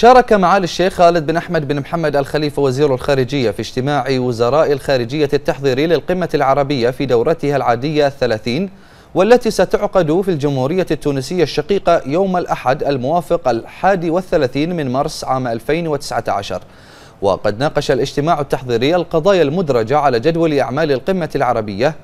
شارك معالي الشيخ خالد بن أحمد بن محمد الخليفة وزير الخارجية في اجتماع وزراء الخارجية التحضيري للقمة العربية في دورتها العادية الثلاثين والتي ستعقد في الجمهورية التونسية الشقيقة يوم الأحد الموافق الحادي والثلاثين من مارس عام 2019 وقد ناقش الاجتماع التحضيري القضايا المدرجة على جدول أعمال القمة العربية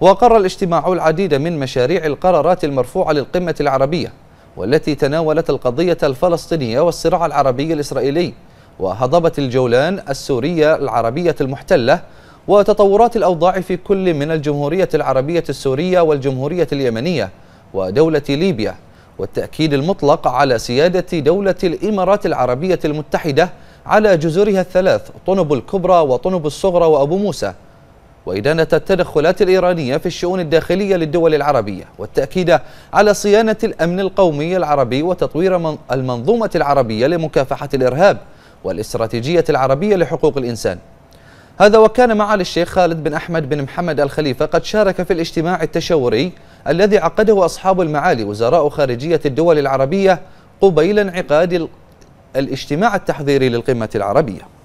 وقر الاجتماع العديد من مشاريع القرارات المرفوعة للقمة العربية والتي تناولت القضية الفلسطينية والصراع العربي الإسرائيلي وهضبة الجولان السورية العربية المحتلة وتطورات الأوضاع في كل من الجمهورية العربية السورية والجمهورية اليمنية ودولة ليبيا والتأكيد المطلق على سيادة دولة الإمارات العربية المتحدة على جزرها الثلاث طنب الكبرى وطنب الصغرى وأبو موسى وإدانة التدخلات الإيرانية في الشؤون الداخلية للدول العربية والتأكيد على صيانة الأمن القومي العربي وتطوير المنظومة العربية لمكافحة الإرهاب والاستراتيجية العربية لحقوق الإنسان هذا وكان معالي الشيخ خالد بن أحمد بن محمد الخليفة قد شارك في الاجتماع التشاوري الذي عقده أصحاب المعالي وزراء خارجية الدول العربية قبيل انعقاد الاجتماع التحضيري للقمة العربية